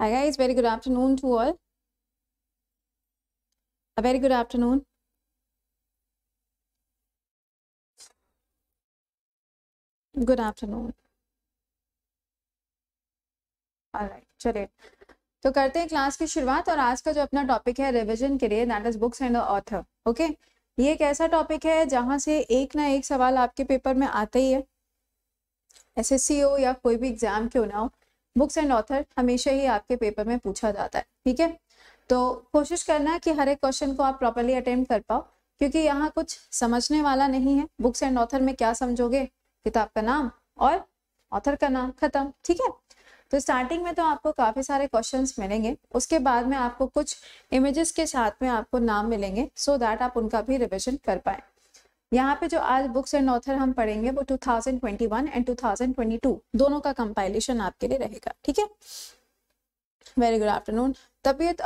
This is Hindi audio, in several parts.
Hi guys, very good afternoon to all. A very good afternoon. Good afternoon. right, चले तो करते हैं क्लास की शुरुआत और आज का जो अपना टॉपिक है रिविजन के लिए that is books and author okay ये एक ऐसा टॉपिक है जहां से एक ना एक सवाल आपके पेपर में आता ही है एसएससी हो या कोई भी एग्जाम क्यों ना हो बुक्स एंड ऑथर हमेशा ही आपके पेपर में पूछा जाता है ठीक है तो कोशिश करना कि हर एक क्वेश्चन को आप प्रॉपरली अटेम्प्ट कर पाओ क्योंकि यहाँ कुछ समझने वाला नहीं है बुक्स एंड ऑथर में क्या समझोगे किताब का नाम और ऑथर का नाम खत्म ठीक है तो स्टार्टिंग में तो आपको काफी सारे क्वेश्चंस मिलेंगे उसके बाद में आपको कुछ इमेजेस के साथ में आपको नाम मिलेंगे सो so दैट आप उनका भी रिविजन कर पाए यहाँ पे जो आज बुक्स एंड ऑथर हम पढ़ेंगे वो 2021 एंड 2022 दोनों का कंपाइलेशन आपके लिए रहेगा ठीक है वेरी गुड आफ्टरनून तबीयत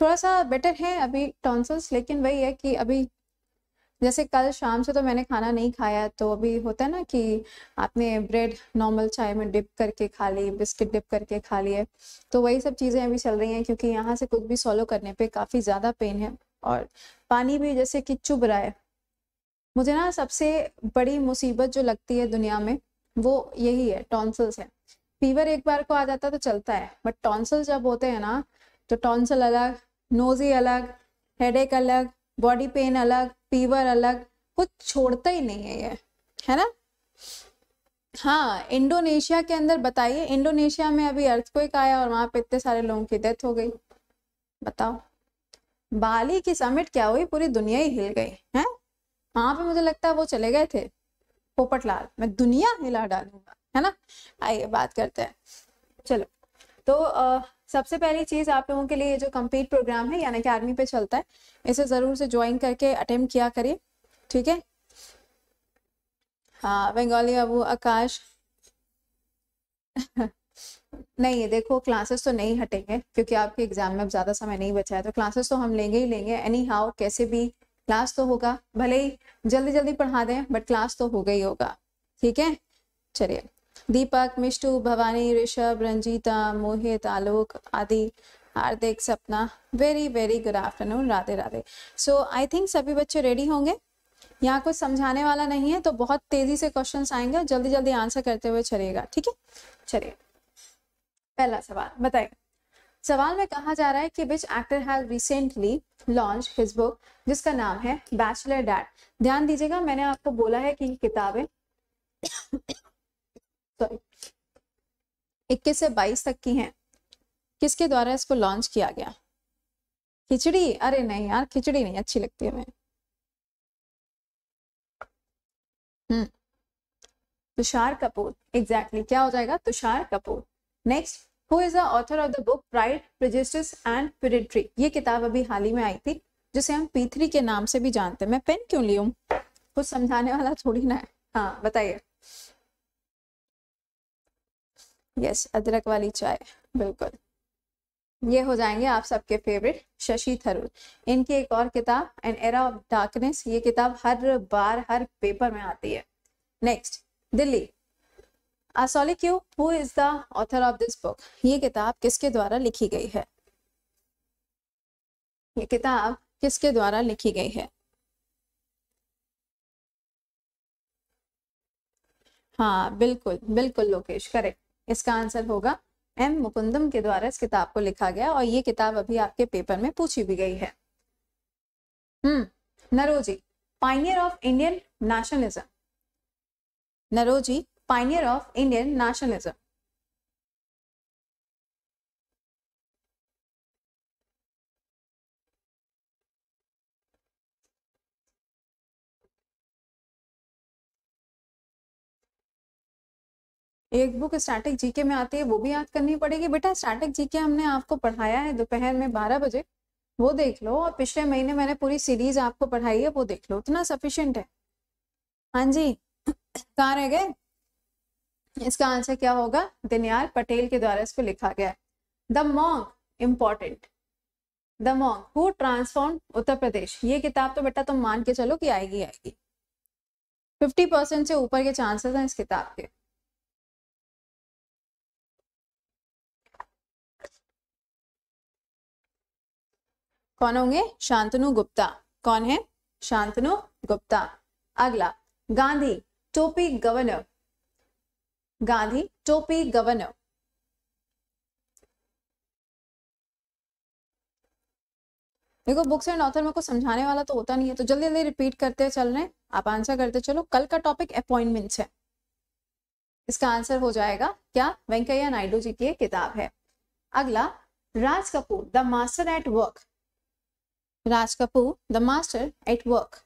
थोड़ा सा बेटर है अभी टॉन्सल्स लेकिन वही है कि अभी जैसे कल शाम से तो मैंने खाना नहीं खाया तो अभी होता है ना कि आपने ब्रेड नॉर्मल चाय में डिप करके खा ली बिस्किट डिप करके खा लिए तो वही सब चीज़ें अभी चल रही हैं क्योंकि यहाँ से कुछ भी सॉलो करने पे काफ़ी ज़्यादा पेन है और पानी भी जैसे कि चुभ रहा है मुझे ना सबसे बड़ी मुसीबत जो लगती है दुनिया में वो यही है टॉन्सल्स है फीवर एक बार को आ जाता है तो चलता है बट टॉन्सल्स जब होते हैं ना तो टॉन्सल अलग नोजी अलग हेड अलग बॉडी पेन अलग फीवर अलग कुछ छोड़ता ही नहीं है ये है ना हाँ इंडोनेशिया के अंदर बताइए इंडोनेशिया में अभी अर्थक्वेक आया और वहां पे इतने सारे लोगों की डेथ हो गई बताओ बाली की समिट क्या हुई पूरी दुनिया ही हिल गई है वहां पे मुझे लगता है वो चले गए थे पोपटलाल मैं दुनिया हिला डालूंगा है ना आइए बात करते हैं चलो तो आ, सबसे पहली चीज आप लोगों के लिए जो कम्पीट प्रोग्राम है यानी कि आर्मी पे चलता है इसे जरूर से ज्वाइन करके अटेम्प्ट किया करिए ठीक है हाँ बंगाली बाबू आकाश नहीं देखो क्लासेस तो नहीं हटेंगे क्योंकि आपके एग्जाम में अब ज़्यादा समय नहीं बचा है तो क्लासेस तो हम लेंगे ही लेंगे एनी हाउ कैसे भी क्लास तो होगा भले ही जल्दी जल्दी पढ़ा दें बट क्लास तो होगा ही होगा ठीक है चलिए दीपक मिष्टू भवानी ऋषभ रंजीता मोहित आलोक Aadi Hardik Sapna very very good afternoon Radhe Radhe so I think सभी बच्चे रेडी होंगे यहाँ कुछ समझाने वाला नहीं है तो बहुत तेजी से क्वेश्चन आएंगे जल्दी जल्दी आंसर करते हुए चलेगा ठीक है चलिए पहला सवाल बताइए सवाल में कहा जा रहा है कि which actor has recently launch his book जिसका नाम है बैचलर डैड ध्यान दीजिएगा मैंने आपको बोला है कि ये किताबें सॉरी इक्कीस से बाईस तक की हैं किसके द्वारा इसको लॉन्च किया गया खिचड़ी अरे नहीं यार खिचड़ी नहीं अच्छी लगती है हमें हम्म। Tushar Kapoor exactly exactly. क्या हो जाएगा Tushar Kapoor next who is the author of the book pride prejudice and pedigree ये किताब अभी हाल ही में आई थी जिसे हम पी के नाम से भी जानते हैं मैं पेन क्यों ली हूँ कुछ समझाने वाला थोड़ी ना है हाँ बताइए यस अदरक वाली चाय बिल्कुल ये हो जाएंगे आप सबके फेवरेट शशि थरूर इनकी एक और किताब एन एरा ऑफ डार्कनेस ये किताब हर बार हर पेपर में आती है next Delhi who is the author of this book ये किताब किसके द्वारा लिखी गई है ये किताब किसके द्वारा लिखी गई है हाँ बिल्कुल बिल्कुल लोकेश करेक्ट इसका आंसर होगा एम मुकुंदम के द्वारा इस किताब को लिखा गया और ये किताब अभी आपके पेपर में पूछी भी गई है hmm Naoroji pioneer of Indian nationalism Naoroji pioneer of Indian nationalism. एक बुक स्टैटिक जीके में आती है वो भी याद करनी पड़ेगी बेटा स्टैटिक जीके हमने आपको पढ़ाया है दोपहर में बारह बजे वो देख लो और पिछले महीने मैंने पूरी सीरीज आपको पढ़ाई है वो देख लो उतना सफिशियंट है हाँ जी कहाँ रह गए इसका आंसर क्या होगा दिनयाल पटेल के द्वारा इसको लिखा गया the monk important the monk who transform Uttar Pradesh ये किताब तो बेटा तुम मान के चलो कि आएगी आएगी फिफ्टी परसेंट से ऊपर के चांसेस हैं इस किताब के कौन होंगे शांतनु गुप्ता कौन है शांतनु गुप्ता अगला गांधी टोपी गवर्नर गांधी टोपी गवर्नर देखो बुक्स एंड ऑथर में को समझाने वाला तो होता नहीं है तो जल्दी जल्दी रिपीट करते चल रहे आप आंसर करते चलो कल का टॉपिक अपॉइंटमेंट्स है इसका आंसर हो जाएगा क्या वेंकैया नायडू जी की किताब है अगला Raj Kapoor the master at work Raj Kapoor the master at work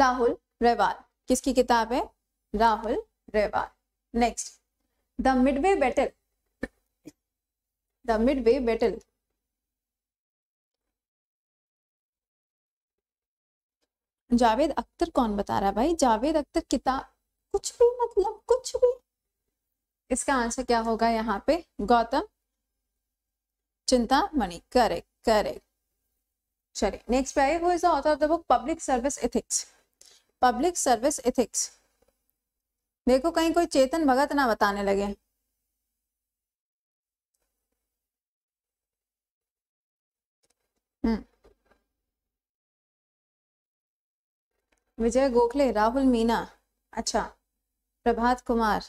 Rahul Rawail किसकी किताब है Rahul Rawail next the midway battle the midway battle Javed Akhtar कौन बता रहा है भाई जावेद अख्तर किताब कुछ भी मतलब कुछ भी इसका आंसर क्या होगा यहाँ पे Gautam Chintamani correct correct चलिए नेक्स्ट पे आए हुए author of the book public service ethics public service ethics देखो कहीं कोई चेतन भगत ना बताने लगे हम्म। विजय गोखले राहुल मीना अच्छा प्रभात कुमार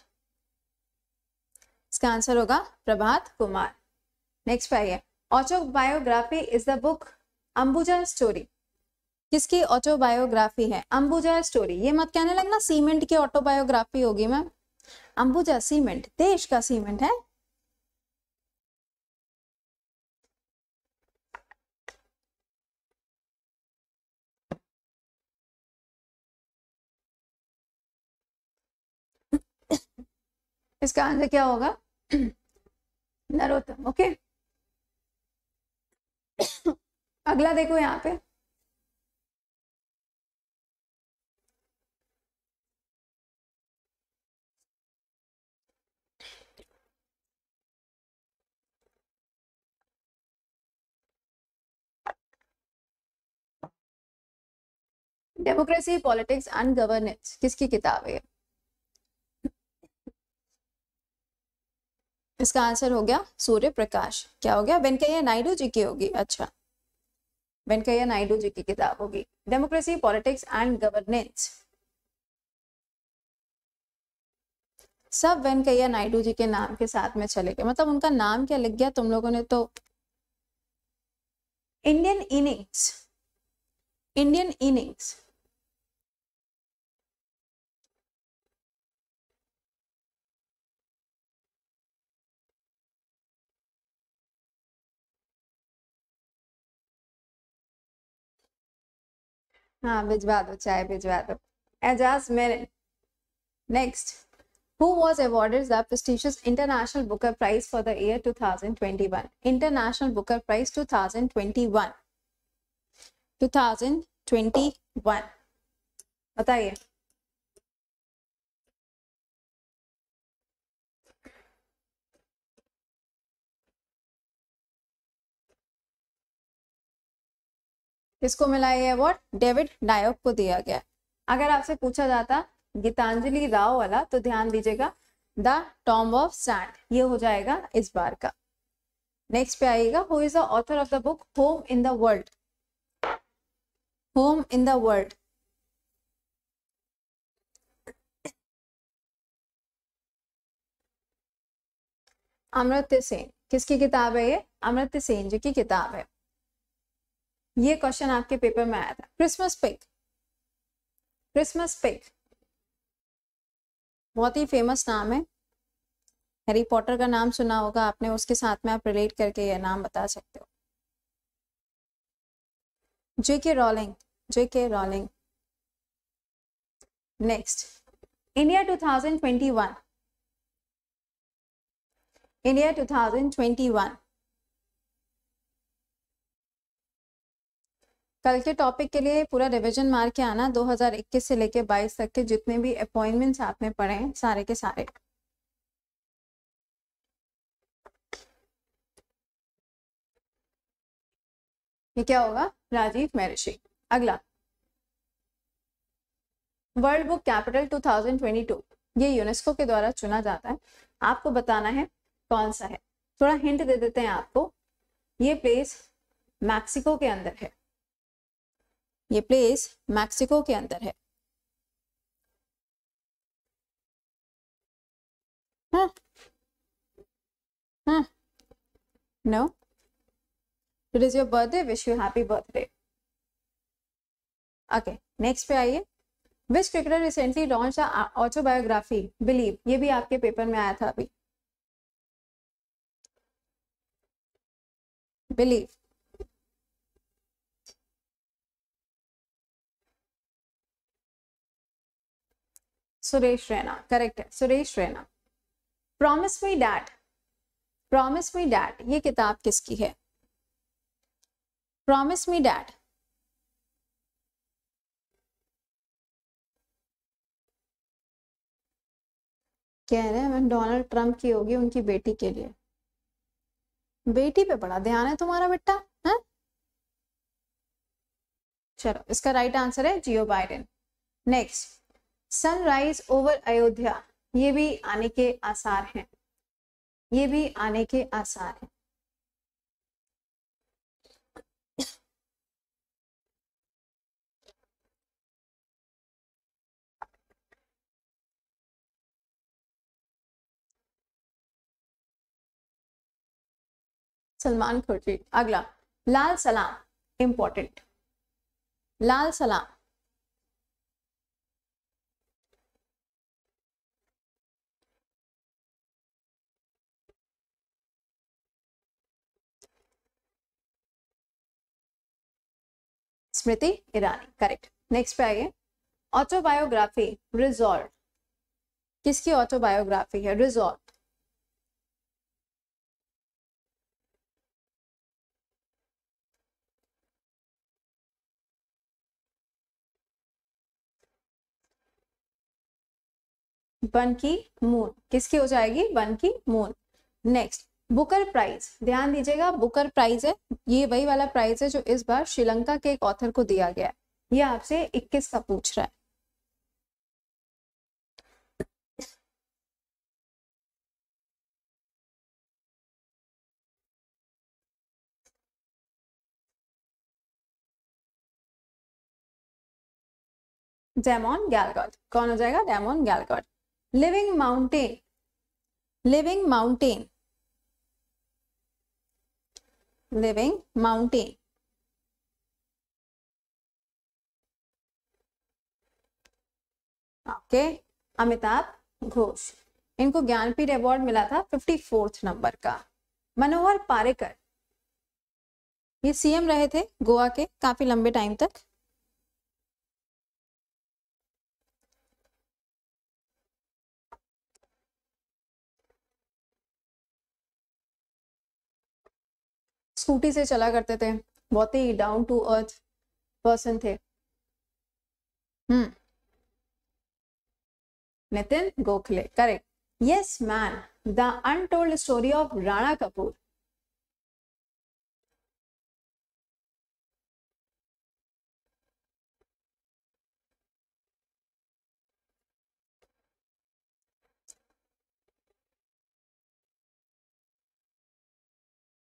इसका आंसर होगा प्रभात कुमार नेक्स्ट आइए biography is the book Ambuja story किसकी ऑटोबायोग्राफी है अंबुजा स्टोरी ये मत कहने लगना सीमेंट की ऑटोबायोग्राफी होगी मैम अंबुजा सीमेंट देश का सीमेंट है इसका आंसर क्या होगा नरोत्तम ओके अगला देखो यहाँ पे डेमोक्रेसी पॉलिटिक्स एंड गवर्नेंस किसकी किताब है इसका आंसर हो गया सूर्य प्रकाश क्या हो गया वेंकैया नायडू जी की होगी अच्छा वेंकैया नायडू जी की किताब होगी डेमोक्रेसी पॉलिटिक्स एंड गवर्नेंस सब वेंकैया नायडू जी के नाम के साथ में चले गए मतलब उनका नाम क्या लिख गया तुम लोगों ने तो इंडियन इनिंग्स इंडियन इनिंग्स हाँ भिजवा दो चाय भिजवा दो एजाज मेरे next who was awarded the prestigious International Booker Prize for the year 2021. International Booker Prize 2021. 2021. बताइए किसको मिला ये अवार्ड डेविड नायक को दिया गया अगर आपसे पूछा जाता गीतांजलि राव वाला तो ध्यान दीजिएगा द टॉम ऑफ सैंड ये हो जाएगा इस बार का नेक्स्ट पे आइएगा who is the author of the book home in the world home in the world Amartya Sen किसकी किताब है ये अमृत सेन जी की किताब है ये क्वेश्चन आपके पेपर में आया था क्रिसमस पिक क्रिसमस पिक बहुत ही फेमस नाम है हैरी पॉटर का नाम सुना होगा आपने उसके साथ में आप रिलेट करके यह नाम बता सकते हो JK Rowling JK Rowling next India 2021 India 2021 कल के टॉपिक के लिए पूरा रिवीजन मार के आना 2021 से लेके 22 तक के जितने भी अपॉइंटमेंट्स आपने पढ़े हैं सारे के सारे ये क्या होगा राजीव महर्षि अगला वर्ल्ड बुक कैपिटल 2022 ये यूनेस्को के द्वारा चुना जाता है आपको बताना है कौन सा है थोड़ा हिंट दे देते हैं आपको ये प्लेस मैक्सिको के अंदर है ये प्लेस मैक्सिको के अंदर है no it is your birthday wish you happy birthday okay next पे आइए which cricketer recently launch autobiography believe ये भी आपके पेपर में आया था अभी बिलीव Suresh Raina. Correct है Suresh Raina promise me that promise me that ये किताब किसकी है प्रॉमिस मी डैड कह रहे हैं डोनाल्ड ट्रंप की होगी उनकी बेटी के लिए बेटी पे बड़ा ध्यान है तुम्हारा बेटा है चलो इसका राइट आंसर है Joe Biden next sunrise over Ayodhya ये भी आने के आसार हैं ये भी आने के आसार हैं सलमान खुर्जी अगला लाल सलाम इंपॉर्टेंट लाल सलाम स्मृति ईरानी करेक्ट नेक्स्ट पे आइए ऑटोबायोग्राफी रिजॉल्व किसकी ऑटोबायोग्राफी है रिजॉल्व बन की मून किसकी हो जाएगी बन Ki moon next Booker prize ध्यान दीजिएगा बुकर प्राइज है ये वही वाला प्राइज है जो इस बार श्रीलंका के एक ऑथर को दिया गया है ये आपसे 21 का पूछ रहा है डेमोन गैलगॉड कौन हो जाएगा Damon Galgut living mountain living mountain living mountain. Okay okay, Amitav Ghosh इनको ज्ञानपीठ अवार्ड मिला था फिफ्टी फोर्थ नंबर का मनोहर पारेकर ये सीएम रहे थे गोवा के काफी लंबे टाइम तक स्कूटी से चला करते थे बहुत ही डाउन टू अर्थ पर्सन थे हम्म Nitin Gokhale correct yes man the untold story of Rana Kapoor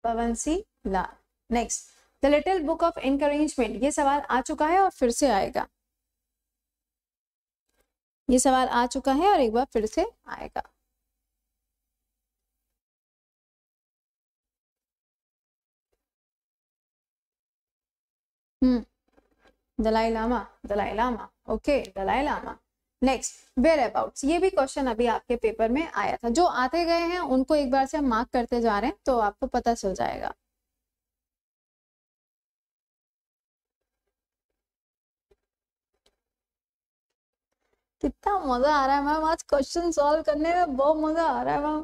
Pavan Singh Lall next the little book of encouragement ये सवाल आ चुका है और फिर से आएगा ये सवाल आ चुका है और एक बार फिर से आएगा हम्म Dalai Lama Dalai Lama okay Dalai Lama next whereabouts ये भी क्वेश्चन अभी आपके पेपर में आया था जो आते गए हैं उनको एक बार से हम मार्क करते जा रहे हैं तो आपको पता चल जाएगा कितना मजा आ रहा है मैम आज क्वेश्चन सॉल्व करने में बहुत मजा आ रहा है मैम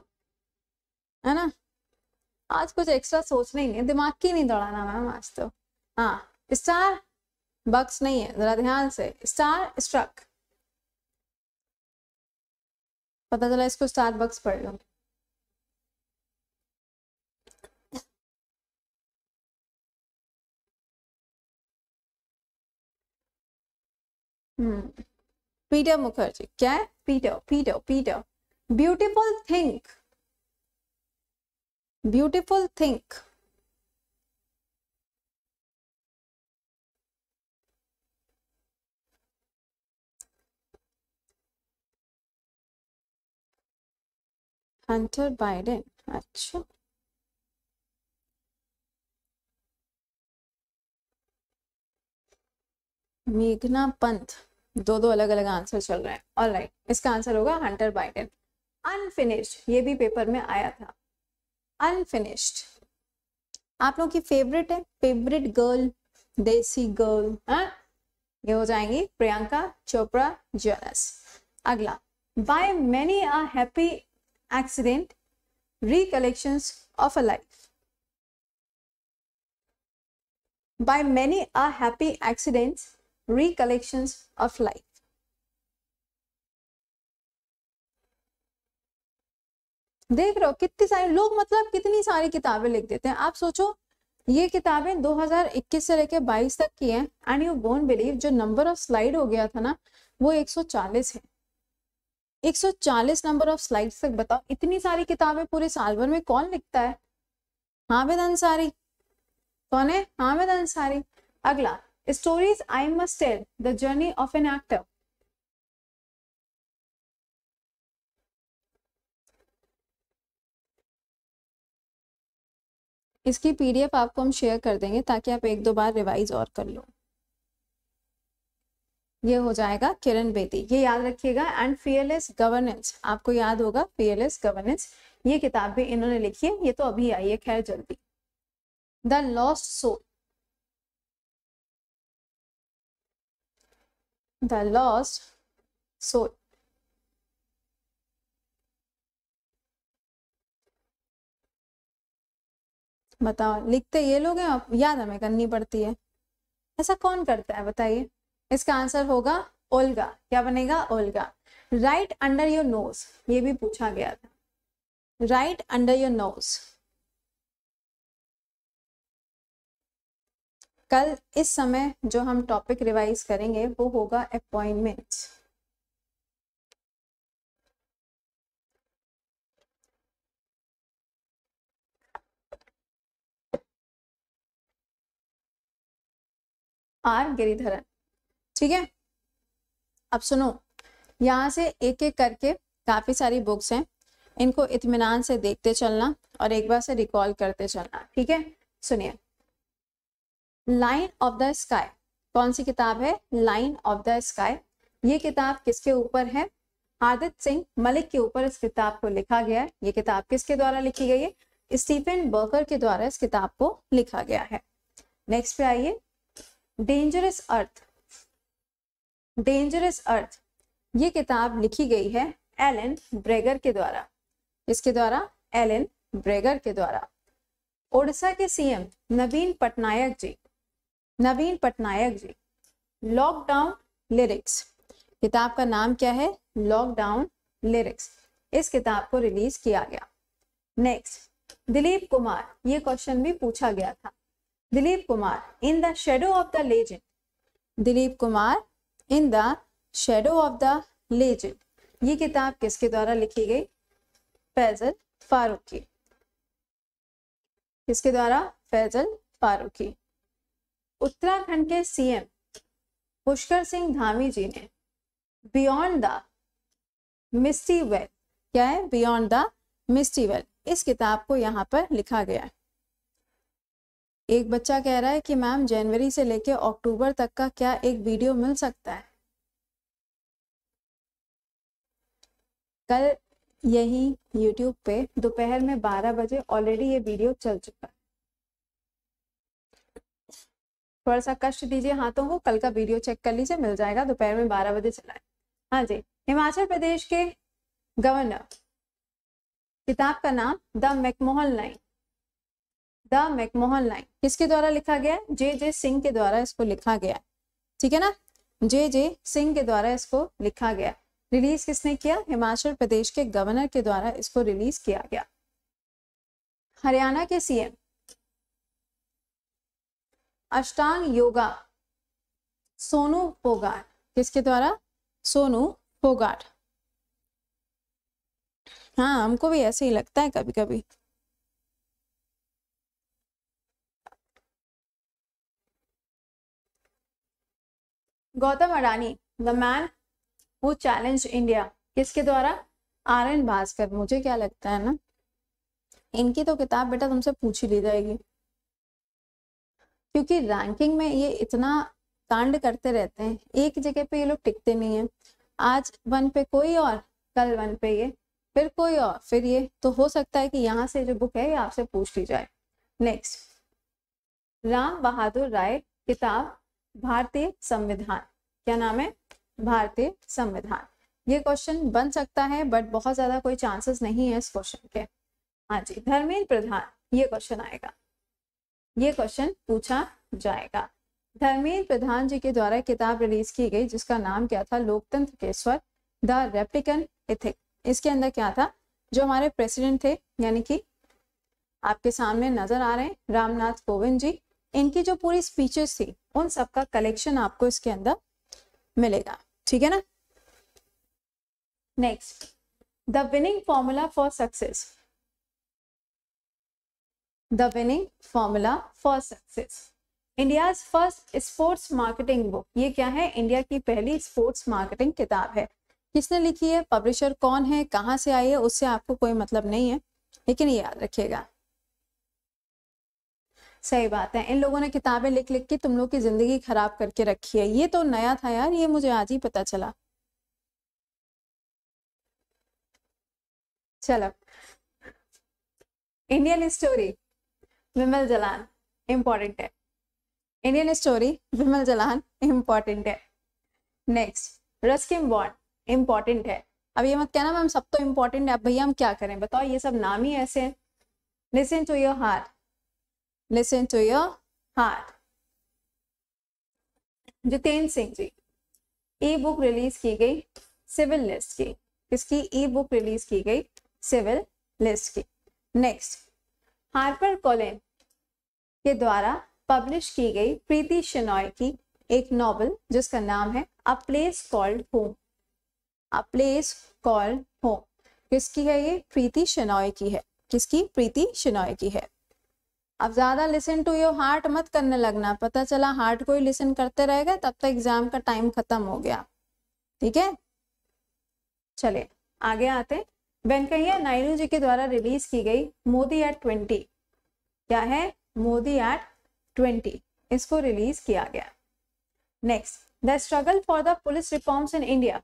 है ना आज कुछ एक्स्ट्रा सोचना ही नहीं दिमाग की नहीं दौड़ाना मैम आज तो हाँ स्टार बक्स नहीं है जरा ध्यान से स्टार स्ट्रक पता चला इसको स्टार बक्स पढ़ लो हम्म पीटर मुखर्जी क्या है Peter Peter Peter beautiful thing beautiful thing Hunter Biden अच्छा मेघना पंथ दो दो अलग अलग आंसर चल रहे हैं ऑल राइट इसका आंसर होगा हंटर बाइडन अनफिनिश्ड ये भी पेपर में आया था अनफिनिश्ड आप लोग की फेवरेट है फेवरेट गर्ल देसी गर्ल हाँ? ये हो जाएंगी प्रियंका चोपड़ा जोनस अगला by many a happy accident collection of a life by many a happy accidents recollections of life. देख रहे हो कितनी सारी लोग मतलब कितनी सारी किताबें लिख देते हैं आप सोचो ये किताबें 2021 से लेकर 22 तक की हैं एंड यू बोन बिलीव जो नंबर ऑफ स्लाइड हो गया था ना वो 140 है 140 नंबर ऑफ स्लाइड्स तक बताओ इतनी सारी किताबें पूरे साल भर में कौन लिखता है हामिद अंसारी कौन है हामिद अंसारी अगला stories I must tell the journey of an actor इसकी पीडीएफ आपको हम शेयर कर देंगे ताकि आप एक दो बार रिवाइज और कर लो ये हो जाएगा किरण बेदी ये याद रखिएगा एंड फियरलेस गवर्नेंस आपको याद होगा फियरलेस गवर्नेंस ये किताब भी इन्होंने लिखी है ये तो अभी आई है खैर जल्दी the lost soul the loss so बताओ लिखते ये लोग हैं आप याद हमें करनी पड़ती है ऐसा कौन करता है बताइए इसका आंसर होगा ओल्गा क्या बनेगा Olga right under your nose ये भी पूछा गया था राइट अंडर योर नोज कल इस समय जो हम टॉपिक रिवाइज करेंगे वो होगा अपॉइंटमेंट आर गिरिधरन ठीक है अब सुनो यहाँ से एक एक करके काफी सारी बुक्स हैं इनको इतमान से देखते चलना और एक बार से रिकॉल करते चलना ठीक है सुनिए लाइन ऑफ द स्काई कौन सी किताब है लाइन ऑफ द स्काई ये किताब किसके ऊपर है आदित्य सिंह मलिक के ऊपर इस किताब को लिखा गया है ये किताब किसके द्वारा लिखी गई है स्टीफन बर्कर के द्वारा इस किताब को लिखा गया है नेक्स्ट पे आइए डेंजरस अर्थ डेंजरस अर्थ ये किताब लिखी गई है एलन ब्रेगर के द्वारा इसके द्वारा एलन ब्रेगर के द्वारा ओडिशा के CM Naveen Patnaik ji Naveen Patnaik ji lockdown lyrics किताब का नाम क्या है लॉकडाउन लिरिक्स इस किताब को रिलीज किया गया नेक्स्ट दिलीप कुमार ये क्वेश्चन भी पूछा गया था Dilip Kumar in the shadow of the legend Dilip Kumar in the shadow of the legend ये किताब किसके द्वारा लिखी गई फैजल फारूकी किसके द्वारा फैजल फारूकी उत्तराखंड के सीएम पुष्कर सिंह धामी जी ने बियॉन्ड द मिस्टी वेल क्या है बियॉन्ड द मिस्टी वेल इस किताब को यहाँ पर लिखा गया है एक बच्चा कह रहा है कि मैम जनवरी से लेकर अक्टूबर तक का क्या एक वीडियो मिल सकता है कल यही यूट्यूब पे दोपहर में 12 बजे ऑलरेडी ये वीडियो चल चुका है थोड़ा सा कष्ट दीजिए हाथों को तो कल का वीडियो चेक कर लीजिए मिल जाएगा दोपहर में बारह बजे चलाए हाँ जी हिमाचल प्रदेश के गवर्नर किताब का नाम the McMahon line the McMahon line किसके द्वारा लिखा गया जे जे सिंह के द्वारा इसको लिखा गया ठीक है ना जे जे सिंह के द्वारा इसको लिखा गया रिलीज किसने किया हिमाचल प्रदेश के गवर्नर के द्वारा इसको रिलीज किया गया हरियाणा के सीएम अष्टांग योगा सोनू फोगाट किसके द्वारा सोनू फोगाट हाँ हमको भी ऐसे ही लगता है कभी कभी Gautam Adani the man who challenge India किसके द्वारा आर एन भास्कर मुझे क्या लगता है ना इनकी तो किताब बेटा तुमसे ही ली जाएगी क्योंकि रैंकिंग में ये इतना कांड करते रहते हैं एक जगह पे ये लोग टिकते नहीं है आज वन पे कोई और कल वन पे ये फिर कोई और फिर ये तो हो सकता है कि यहाँ से जो बुक है ये आपसे पूछ ली जाए नेक्स्ट राम बहादुर राय किताब भारतीय संविधान क्या नाम है भारतीय संविधान ये क्वेश्चन बन सकता है बट बहुत ज्यादा कोई चांसेस नहीं है इस क्वेश्चन के हाँ जी धर्मेंद्र प्रधान ये क्वेश्चन आएगा ये क्वेश्चन पूछा जाएगा धर्मेंद्र प्रधान जी के द्वारा किताब रिलीज की गई जिसका नाम क्या था लोकतंत्र के स्वर द रेप्लिकन इथिक इसके अंदर क्या था जो हमारे प्रेसिडेंट थे यानी कि आपके सामने नजर आ रहे हैं रामनाथ कोविंद जी इनकी जो पूरी स्पीचेस थी उन सबका कलेक्शन आपको इसके अंदर मिलेगा ठीक है ना next the winning formula for success The Winning Formula for Success. India's first sports marketing book ये क्या है इंडिया की पहली स्पोर्ट्स मार्केटिंग किताब है किसने लिखी है पब्लिशर कौन है कहाँ से आई है उससे आपको कोई मतलब नहीं है लेकिन याद रखिएगा सही बात है इन लोगों ने किताबें लिख लिख के तुम लोग की जिंदगी खराब करके रखी है ये तो नया था यार ये मुझे आज ही पता चला चलो Indian story Bimal Jalan important है Indian story Bimal Jalan important है नेक्स्ट रस्किन बॉन्ड इम्पॉर्टेंट है अब ये मत कहना मैम सब तो इम्पॉर्टेंट है अब भैया हम क्या करें बताओ ये सब नाम ही ऐसे हैं listen to your heart listen to your heart Jitendra Singh ji e book release की गई सिविल लिस्ट की किसकी ई बुक रिलीज की गई सिविल लिस्ट की नेक्स्ट हार्पर कॉलिन के द्वारा पब्लिश की गई प्रीति शिनॉय की एक नॉवल जिसका नाम है a place called home a place called home किसकी है ये प्रीति शिनॉय की है किसकी प्रीति शिनॉय की है अब ज्यादा लिसन टू योर हार्ट मत करने लगना पता चला हार्ट को ही लिसन करते रहेगा तब तक तो एग्जाम का टाइम खत्म हो गया ठीक है चले आगे आते वेंकैया नायडू जी के द्वारा रिलीज की गई मोदी एट ट्वेंटी क्या है मोदी एक्ट ट्वेंटी इसको रिलीज किया गया next the struggle for the police reforms in India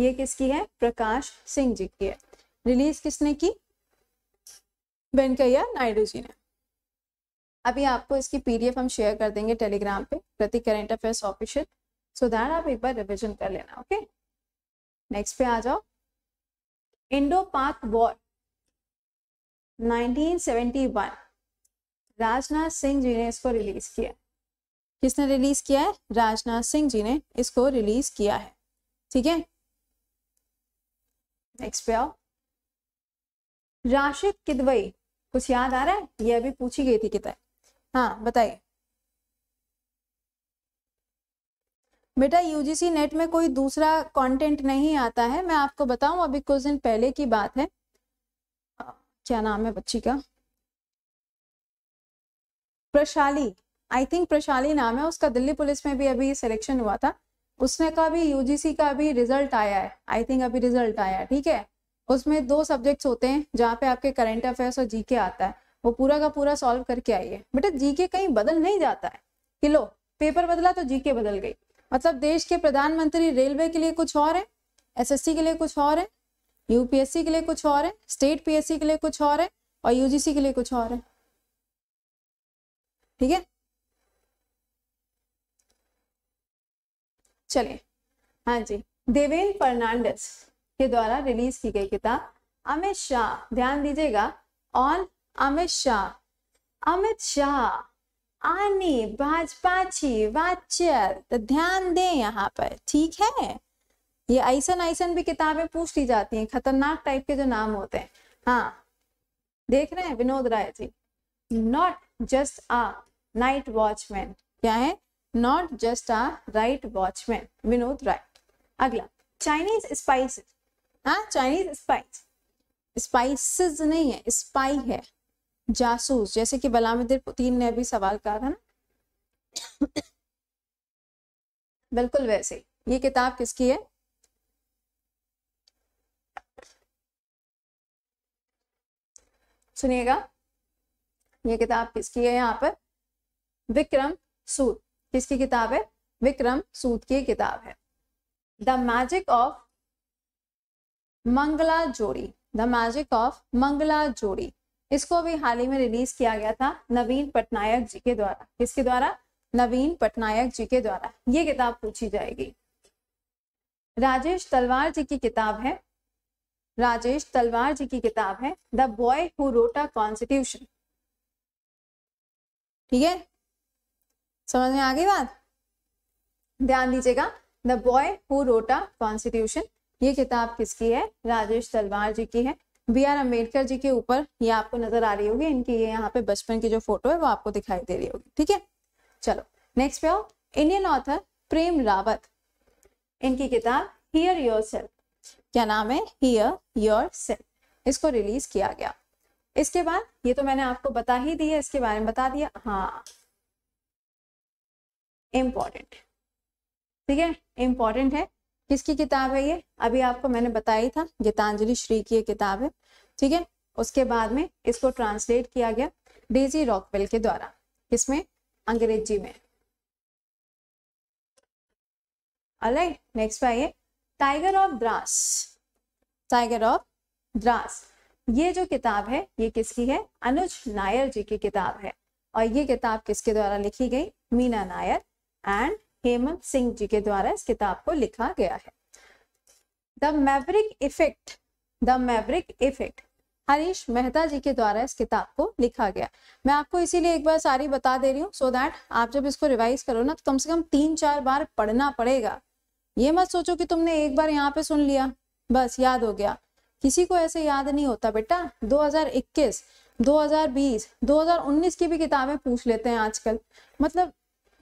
ये किसकी है प्रकाश सिंह जी की है रिलीज किसने की वेंकैया नायडू जी ने अभी आपको इसकी पीडीएफ हम शेयर कर देंगे टेलीग्राम पे प्रति current affairs official so that आप एक बार रिविजन कर लेना ओके नेक्स्ट पे आ जाओ इंडो पाक वॉर 1971 राजनाथ सिंह जी ने इसको रिलीज किया किसने रिलीज किया है राजनाथ सिंह जी ने इसको रिलीज किया है ठीक है नेक्स्ट पे आओ राशिद किदवई कुछ याद आ रहा है ये अभी पूछी गई थी किताब हाँ बताइए बेटा यूजीसी नेट में कोई दूसरा कंटेंट नहीं आता है मैं आपको बताऊं अभी कुछ दिन पहले की बात है क्या नाम है बच्ची का प्रशाली आई थिंक प्रशाली नाम है उसका दिल्ली पुलिस में भी अभी सिलेक्शन हुआ था उसने का भी यूजीसी का अभी रिजल्ट आया है आई थिंक अभी रिजल्ट आया है ठीक है उसमें दो सब्जेक्ट्स होते हैं जहाँ पे आपके करंट अफेयर्स और जीके आता है वो पूरा का पूरा सॉल्व करके आई है बेटा जीके कहीं बदल नहीं जाता है कि लो पेपर बदला तो जीके बदल गई मतलब देश के प्रधानमंत्री रेलवे के लिए कुछ और है एसएससी के लिए कुछ और है यूपीएससी के लिए कुछ और है स्टेट पीएससी के लिए कुछ और है और यूजीसी के लिए कुछ और है ठीक है चलिए हाँ जी देवेंद्र फर्नांडस के द्वारा रिलीज की गई किताब अमित शाह ध्यान दीजिएगा ऑन अमित शाह अमित शाह आनी भाजपाची वाच्यर तो ध्यान दें यहाँ पर ठीक है ये ऐसन ऐसन भी किताबें पूछ ली जाती हैं खतरनाक टाइप के जो नाम होते हैं हाँ देख रहे हैं Vinod Rai ji not just a night watchman क्या है not just a right watchman Vinod right अगला चाइनीज स्पाइसेस हाँ चाइनीज स्पाइस स्पाइसेस नहीं है स्पाई है जासूस जैसे कि बलामिदिर पुतिन ने अभी सवाल कहा था ना बिल्कुल वैसे ये किताब किसकी है सुनिएगा ये किताब किसकी है यहाँ पर विक्रम सूद किसकी किताब है विक्रम सूद की किताब है द मैजिक ऑफ मंगला जोड़ी द मैजिक ऑफ मंगला जोड़ी इसको भी हाल ही में रिलीज किया गया था नवीन पटनायक जी के द्वारा किसके द्वारा नवीन पटनायक जी के द्वारा ये किताब पूछी जाएगी राजेश तलवार जी की किताब है राजेश तलवार जी की किताब है the boy who wrote a constitution ठीक है समझ में आ गई बात ध्यान दीजिएगा the boy who wrote a constitution ये किताब किसकी है राजेश तलवार जी की है बी आर अम्बेडकर जी के ऊपर ये आपको नजर आ रही होगी इनकी ये यहाँ पे बचपन की जो फोटो है वो आपको दिखाई दे रही होगी ठीक है चलो नेक्स्ट पे आओ इंडियन ऑथर प्रेम रावत इनकी किताब हियर योर सेल्फ क्या नाम है हियर योर सेल्फ इसको रिलीज किया गया इसके बाद ये तो मैंने आपको बता ही दिया इसके बारे में बता दिया हाँ इम्पॉर्टेंट ठीक है इम्पॉर्टेंट है किसकी किताब है ये अभी आपको मैंने बताया था गीतांजलि श्री की ये किताब है ठीक है उसके बाद में इसको ट्रांसलेट किया गया डेजी रॉकवेल के द्वारा किसमें अंग्रेजी में अलग नेक्स्ट आइए tiger of Dras tiger of Dras ये जो किताब है ये किसकी है अनुज नायर जी की किताब है और ये किताब किसके द्वारा लिखी गई मीना नायर एंड हेमंत सिंह जी के द्वारा इस किताब को लिखा गया है the maverick effect the maverick effect Harish Mehta ji के द्वारा इस किताब को लिखा गया मैं आपको इसीलिए एक बार सारी बता दे रही हूँ सो दैट आप जब इसको रिवाइज करो ना तो कम से कम तीन चार बार पढ़ना पड़ेगा ये मत सोचो कि तुमने एक बार यहाँ पे सुन लिया बस याद हो गया किसी को ऐसे याद नहीं होता बेटा 2021 2020 2019 की भी किताबें पूछ लेते हैं आजकल मतलब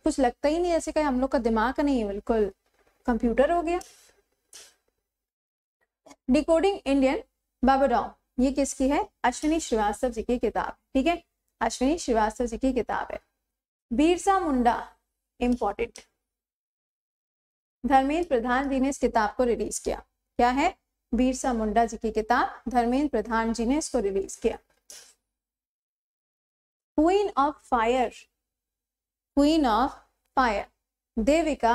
कुछ लगता ही नहीं ऐसे कहीं हम लोग का दिमाग नहीं है बिल्कुल कंप्यूटर हो गया डिकोडिंग इंडियन बाबाडॉम ये किसकी है अश्विनी श्रीवास्तव जी की किताब ठीक है अश्विनी श्रीवास्तव जी की किताब है बीरसा मुंडा इम्पोर्टेंट धर्मेंद्र प्रधान जी ने इस किताब को रिलीज किया क्या है बीरसा मुंडा जी की किताब धर्मेंद्र प्रधान जी ने इसको रिलीज किया queen of fire queen of fire Devika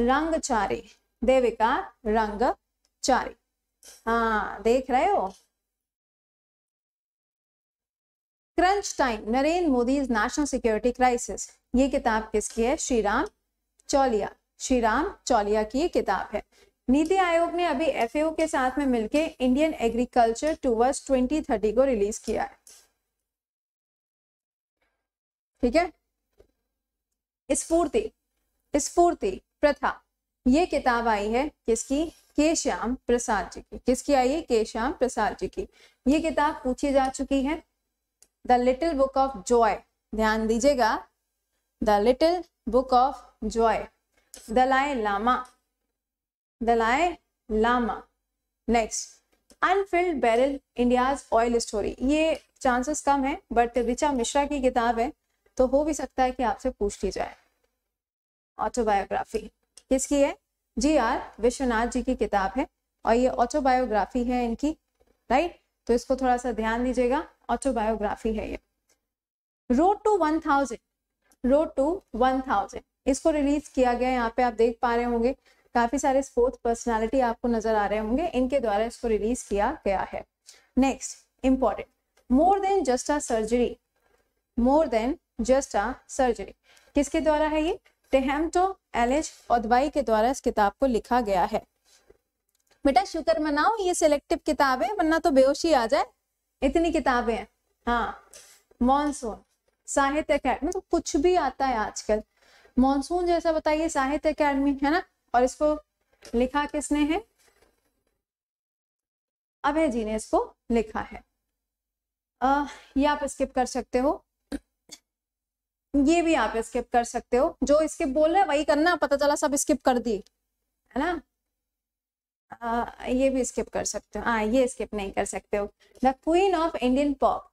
Rangachari Devika Rangachari हाँ देख रहे हो crunch time Narendra Modi national security crisis ये किताब किसकी है श्री राम चौलिया श्री राम चौलिया की किताब है नीति आयोग ने अभी एफ के साथ में मिलकर इंडियन एग्रीकल्चर टूवर्स 2030 को रिलीज किया है ठीक है स्फूर्ति स्फूर्ति प्रथा ये किताब आई है किसकी के श्याम प्रसाद जी की किसकी आई है के श्याम प्रसाद जी की ये किताब पूछी जा चुकी है the little book of joy ध्यान दीजिएगा the little book of joy लाए लामा लाए Lama next unfilled barrel India's oil story ये चांसेस कम है बट ऋचा मिश्रा की किताब है तो हो भी सकता है कि आपसे पूछ ली जाए ऑटोबायोग्राफी किसकी है जी आर विश्वनाथ जी की किताब है और ये ऑटोबायोग्राफी है इनकी राइट तो इसको थोड़ा सा ध्यान दीजिएगा ऑटोबायोग्राफी है ये road to one thousand road to one thousand इसको रिलीज किया गया यहाँ पे आप देख पा रहे होंगे काफी सारे स्पोर्ट्स पर्सनालिटी आपको नजर आ रहे होंगे इनके द्वारा इसको रिलीज किया गया है next important more than just a surgery more than just a surgery किसके द्वारा है ये टेहमटो एलेज और दवाई के द्वारा इस किताब को लिखा गया है बेटा शुक्र मनाओ ये सिलेक्टिव किताब है वरना तो बेहोशी आ जाए इतनी किताबें हैं हाँ मॉनसून साहित्य अकेडमी मतलब तो कुछ भी आता है आजकल मॉनसून जैसा बताइए साहित्य अकेडमी है ना और इसको लिखा किसने है अभय जी ने इसको लिखा है आ, ये आप स्किप कर सकते हो ये भी आप स्किप कर सकते हो जो स्किप बोल रहे वही करना पता चला सब स्किप कर दी है ना आ, ये भी स्किप कर सकते हो हाँ ये स्किप नहीं कर सकते हो the queen of Indian pop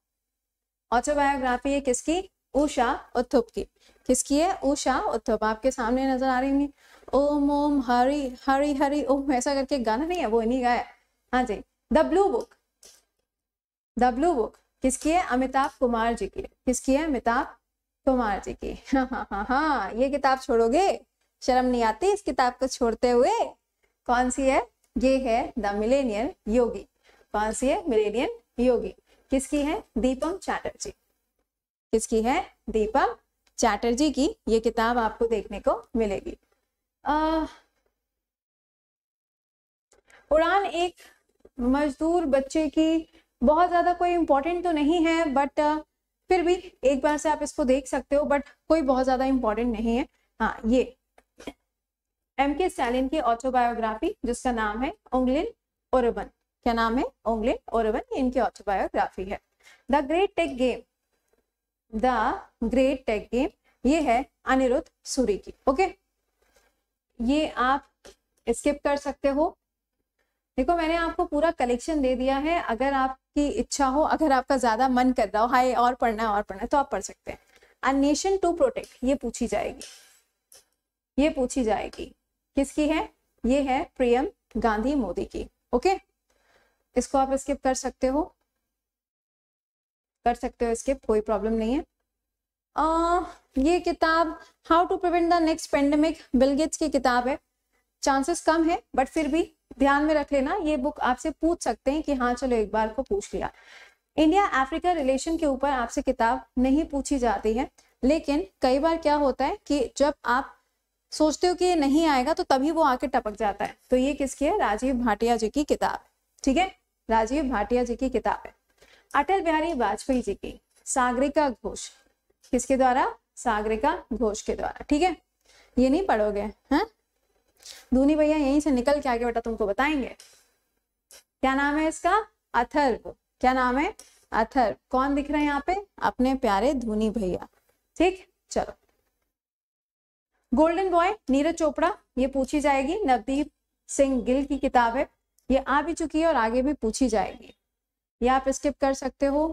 autobiography है किसकी उषा उत्थुप की किसकी है उषा उत्थुप आपके सामने नजर आ रही होंगी ओम ओम हरी हरी हरी ओम ऐसा करके गाना नहीं है वो नहीं गाया हाँ जी the blue book the blue book किसकी है अमिताभ कुमार जी की किसकी है अमिताभ कुमार जी की हाँ हाँ हाँ हाँ ये किताब छोड़ोगे शर्म नहीं आती इस किताब को छोड़ते हुए कौन सी है ये है द मिलेनियन योगी कौन सी है मिलेनियन योगी किसकी है दीपम चैटर्जी किसकी है दीपम चैटर्जी की ये किताब आपको देखने को मिलेगी आ, उड़ान एक मजदूर बच्चे की बहुत ज्यादा कोई इम्पोर्टेंट तो नहीं है बट फिर भी एक बार से आप इसको देख सकते हो बट कोई बहुत ज्यादा इंपॉर्टेंट नहीं है हाँ ये एम के स्टैलिन की ऑटोबायोग्राफी जिसका नाम है ओंगलिन ओरबन क्या नाम है ओंगलिन ओरबन इनकी ऑटोबायोग्राफी है the great tech game the great tech game ये है अनिरुद्ध सूरी की ओके ये आप स्किप कर सकते हो देखो मैंने आपको पूरा कलेक्शन दे दिया है अगर आपकी इच्छा हो अगर आपका ज्यादा मन कर रहा हो हाई और पढ़ना है और पढ़ना है तो आप पढ़ सकते हैं अ नेशन टू प्रोटेक्ट ये पूछी जाएगी ये पूछी जाएगी किसकी है ये है प्रियम गांधी मोदी की ओके इसको आप स्किप कर सकते हो कर सकते हो स्किप कोई प्रॉब्लम नहीं है आ, ये किताब how to prevent the next pandemic Bill Gates की किताब है चांसेस कम है बट फिर भी ध्यान में रख लेना ये बुक आपसे पूछ सकते हैं कि हाँ चलो एक बार को पूछ लिया इंडिया अफ्रीका रिलेशन के ऊपर आपसे किताब नहीं पूछी जाती है लेकिन कई बार क्या होता है कि जब आप सोचते हो कि ये नहीं आएगा तो तभी वो आके टपक जाता है तो ये किसकी है राजीव भाटिया जी की किताब है ठीक है राजीव भाटिया जी की किताब है अटल बिहारी वाजपेयी जी की सागरिका घोष किसके द्वारा सागरिका घोष के द्वारा ठीक है ये नहीं पढ़ोगे हैं धूनी भैया यहीं से निकल के आगे बेटा तुमको बताएंगे क्या नाम है इसका अथर्व क्या नाम है अथर कौन दिख रहे हैं यहाँ पे अपने प्यारे धूनी भैया ठीक चलो गोल्डन बॉय नीरज चोपड़ा ये पूछी जाएगी नवदीप सिंह गिल की किताब है ये आ भी चुकी है और आगे भी पूछी जाएगी ये आप स्किप कर सकते हो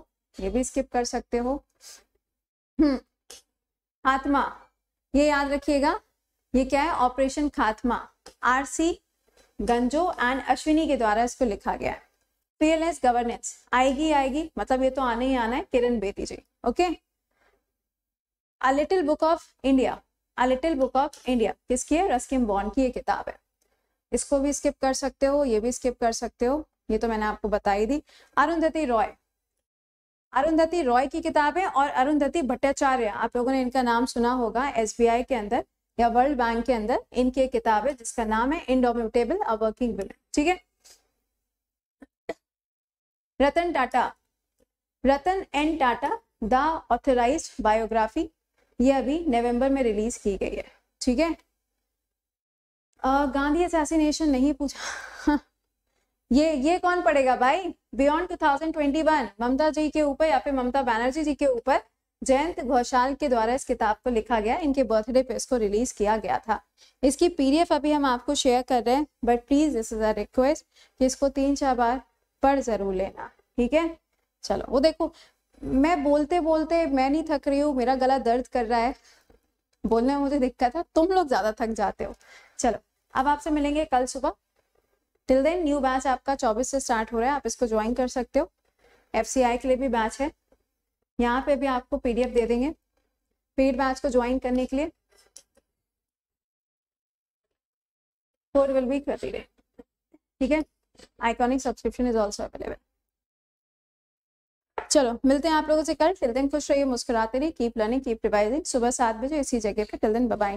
ये भी स्किप कर सकते हो हम्म आत्मा ये याद रखिएगा ये क्या है ऑपरेशन खात्मा आरसी गंजो एंड अश्विनी के द्वारा इसको लिखा गया है पीएलएस गवर्नेंस आएगी आएगी मतलब ये तो आने ही आना है Kiran Bedi ji okay a little book of India a little book of India किसकी है रस्किम बॉन्ड की ये किताब है इसको भी स्किप कर सकते हो ये भी स्किप कर सकते हो ये तो मैंने आपको बताई दी अरुंधति रॉय अरुंधति रॉय की किताब है और अरुंधति भट्टाचार्य आप लोगों ने इनका नाम सुना होगा एसबीआई के अंदर या वर्ल्ड बैंक के अंदर इनकी एक किताब है जिसका नाम है इनडोमिटेबल अ वर्किंग विमेन ठीक है Ratan Tata Ratan N Tata the authorised biography ये अभी नवंबर में रिलीज की गई है ठीक है गांधी असैसिनेशन नहीं पूछा ये ये कौन पड़ेगा भाई बियॉन्ड 2021 ममता जी के ऊपर या फिर ममता बनर्जी जी के ऊपर जयंत घोषाल के द्वारा इस किताब को लिखा गया इनके बर्थडे पे इसको रिलीज किया गया था इसकी पीडीएफ अभी हम आपको शेयर कर रहे हैं but please this is a request कि इसको तीन चार बार पढ़ जरूर लेना ठीक है चलो वो देखो मैं बोलते बोलते मैं नहीं थक रही हूँ मेरा गला दर्द कर रहा है बोलने में मुझे दिक्कत है तुम लोग ज्यादा थक जाते हो चलो अब आपसे मिलेंगे कल सुबह टिल देन न्यू बैच आपका 24 से स्टार्ट हो रहा है आप इसको ज्वाइन कर सकते हो एफ के लिए भी बैच है यहाँ पे भी आपको पीडीएफ दे देंगे पेड बैच को ज्वाइन करने के लिए फोर विल बी थर्टी ठीक है iconic subscription is also available चलो मिलते हैं आप लोगों से कल टिल दिन खुश रहिए मुस्कुराते रहिए कीप लर्निंग कीप रिवाइजिंग सुबह सात बजे इसी जगह पे टिल दिन बाय